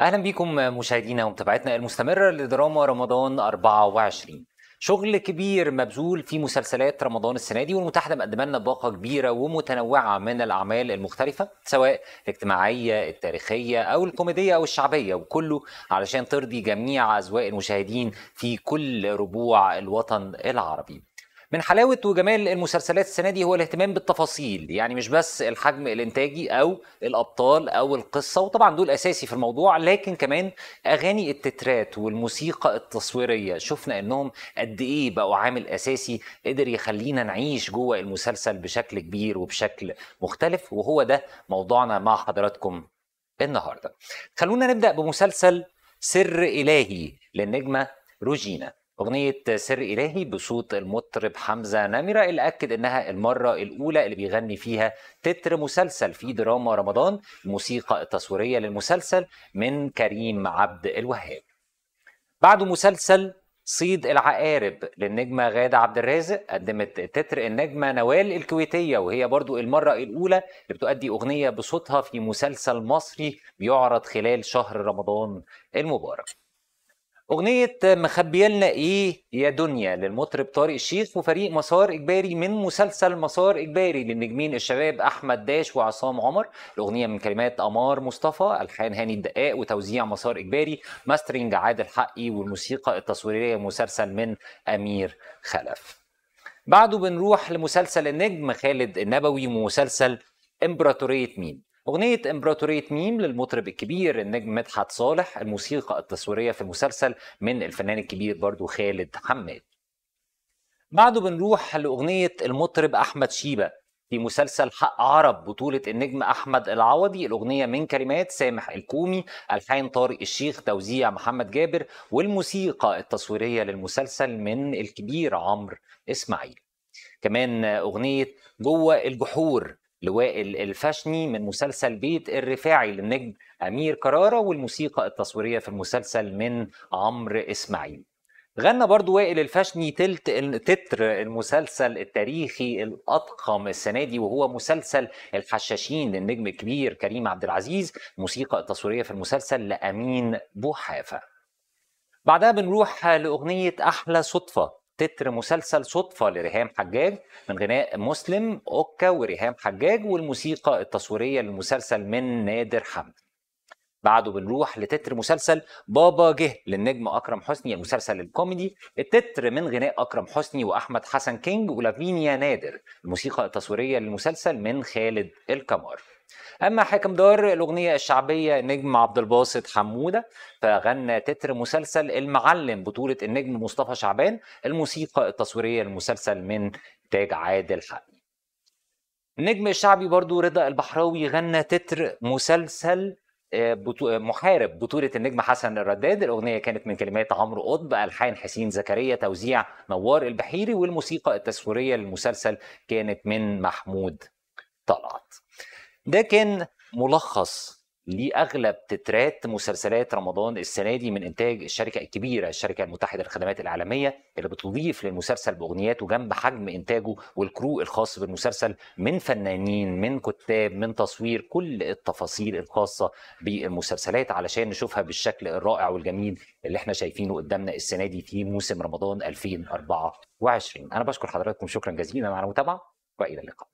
اهلا بيكم مشاهدينا ومتابعتنا المستمره لدراما رمضان 24 شغل كبير مبذول في مسلسلات رمضان السنه دي والمتحده مقدمه لنا باقه كبيره ومتنوعه من الاعمال المختلفه سواء الاجتماعيه التاريخيه او الكوميديه او الشعبيه وكله علشان ترضي جميع اذواق المشاهدين في كل ربوع الوطن العربي من حلاوه وجمال المسلسلات السنه دي هو الاهتمام بالتفاصيل يعني مش بس الحجم الانتاجي او الابطال او القصه وطبعا دول اساسي في الموضوع لكن كمان اغاني التترات والموسيقى التصويريه شفنا انهم قد ايه بقوا عامل اساسي قدر يخلينا نعيش جوه المسلسل بشكل كبير وبشكل مختلف وهو ده موضوعنا مع حضراتكم النهارده خلونا نبدا بمسلسل سر الهي للنجمه روجينا أغنية سر إلهي بصوت المطرب حمزة نمرة اللي أكد إنها المرة الأولى اللي بيغني فيها تتر مسلسل في دراما رمضان الموسيقى التصويرية للمسلسل من كريم عبد الوهاب بعد مسلسل صيد العقارب للنجمة غادة عبد الرازق قدمت تتر النجمة نوال الكويتية وهي برضو المرة الأولى اللي بتؤدي أغنية بصوتها في مسلسل مصري بيعرض خلال شهر رمضان المبارك أغنية مخبيالنا إيه يا دنيا للمطرب طارق الشيخ وفريق مسار إجباري من مسلسل مسار إجباري للنجمين الشباب أحمد داش وعصام عمر الأغنية من كلمات أمار مصطفى ألحان هاني الدقاق وتوزيع مسار إجباري ماسترينج عادل حقي والموسيقى التصويرية مسلسل من أمير خلف بعده بنروح لمسلسل النجم خالد النبوي ومسلسل إمبراطورية مين أغنية إمبراطورية ميم للمطرب الكبير النجم مدحت صالح الموسيقى التصويرية في المسلسل من الفنان الكبير برضو خالد حماد بعده بنروح لأغنية المطرب أحمد شيبة في مسلسل حق عرب بطولة النجم أحمد العوضي الأغنية من كلمات سامح الكومي ألحان طارق الشيخ توزيع محمد جابر والموسيقى التصويرية للمسلسل من الكبير عمرو إسماعيل كمان أغنية جوه الجحور لواء الفاشني من مسلسل بيت الرفاعي للنجم أمير كرارة والموسيقى التصويرية في المسلسل من عمرو إسماعيل غنى برضو وائل الفاشني تلت تتر المسلسل التاريخي الأضخم السنة دي وهو مسلسل الحشاشين للنجم الكبير كريم عبد العزيز موسيقى التصويرية في المسلسل لأمين بوحافة بعدها بنروح لأغنية أحلى صدفة تتر مسلسل صدفة لريهام حجاج من غناء مسلم أوكا وريهام حجاج والموسيقى التصويرية للمسلسل من نادر حمد بعده بنروح لتتر مسلسل بابا جه للنجم اكرم حسني المسلسل الكوميدي التتر من غناء اكرم حسني واحمد حسن كينج ولافينيا نادر الموسيقى التصويريه للمسلسل من خالد الكمار اما حاكم دار الاغنيه الشعبيه نجم عبد الباسط حموده فغنى تتر مسلسل المعلم بطوله النجم مصطفى شعبان الموسيقى التصويريه للمسلسل من تاج عادل حقي النجم الشعبي برضو رضا البحراوي غنى تتر مسلسل آه، محارب بطولة النجم حسن الرداد الأغنية كانت من كلمات عمرو قطب ألحان حسين زكريا توزيع نوار البحيري والموسيقى التصويرية للمسلسل كانت من محمود طلعت ده كان ملخص لاغلب تترات مسلسلات رمضان السنه دي من انتاج الشركه الكبيره الشركه المتحده للخدمات العالميه اللي بتضيف للمسلسل باغنياته جنب حجم انتاجه والكرو الخاص بالمسلسل من فنانين من كتاب من تصوير كل التفاصيل الخاصه بالمسلسلات علشان نشوفها بالشكل الرائع والجميل اللي احنا شايفينه قدامنا السنه دي في موسم رمضان 2024 انا بشكر حضراتكم شكرا جزيلا على المتابعه والى اللقاء